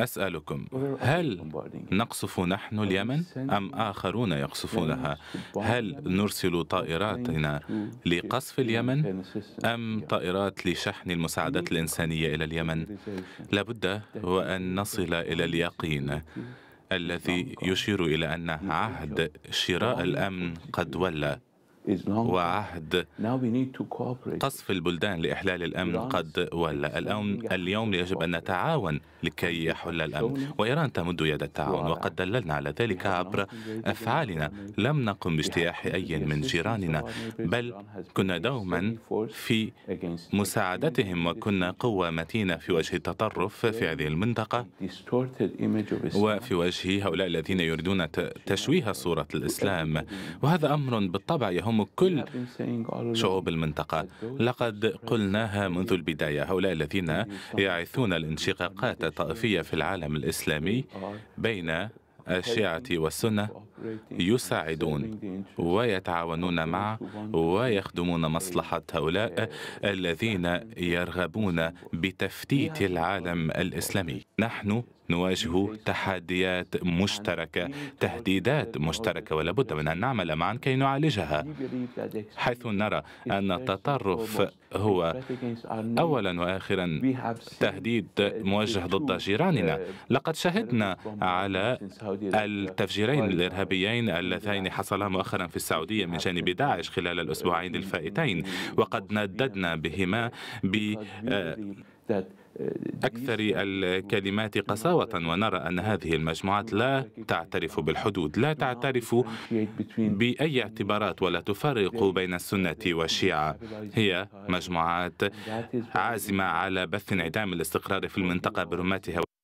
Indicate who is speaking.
Speaker 1: أسألكم هل نقصف نحن اليمن أم آخرون يقصفونها هل نرسل طائراتنا لقصف اليمن أم طائرات لشحن المساعدات الإنسانية إلى اليمن لابد وأن نصل إلى اليقين الذي يشير إلى أن عهد شراء الأمن قد ولى وعهد قصف البلدان لإحلال الأمن قد ولى اليوم يجب أن نتعاون لكي يحل الأمن وإيران تمد يد التعاون وقد دللنا على ذلك عبر أفعالنا لم نقم باجتياح أي من جيراننا بل كنا دوما في مساعدتهم وكنا قوة متينة في وجه التطرف في هذه المنطقة وفي وجه هؤلاء الذين يريدون تشويه صورة الإسلام وهذا أمر بالطبع يهم يهم كل شعوب المنطقة لقد قلناها منذ البداية هؤلاء الذين يعثون الانشقاقات الطائفية في العالم الإسلامي بين الشيعة والسنة يساعدون ويتعاونون مع ويخدمون مصلحة هؤلاء الذين يرغبون بتفتيت العالم الإسلامي نحن نواجه تحديات مشتركة تهديدات مشتركة ولا بد من أن نعمل معا كي نعالجها حيث نرى أن التطرف هو أولا وآخرا تهديد موجه ضد جيراننا uh, لقد شهدنا على التفجيرين الإرهابيين اللذين حصلا مؤخرا في السعودية من جانب داعش خلال الأسبوعين الفائتين وقد نددنا بهما ب آه، أكثر الكلمات قساوة ونرى أن هذه المجموعات لا تعترف بالحدود لا تعترف بأي اعتبارات ولا تفرق بين السنة والشيعة هي مجموعات عازمة على بث انعدام الاستقرار في المنطقة برمتها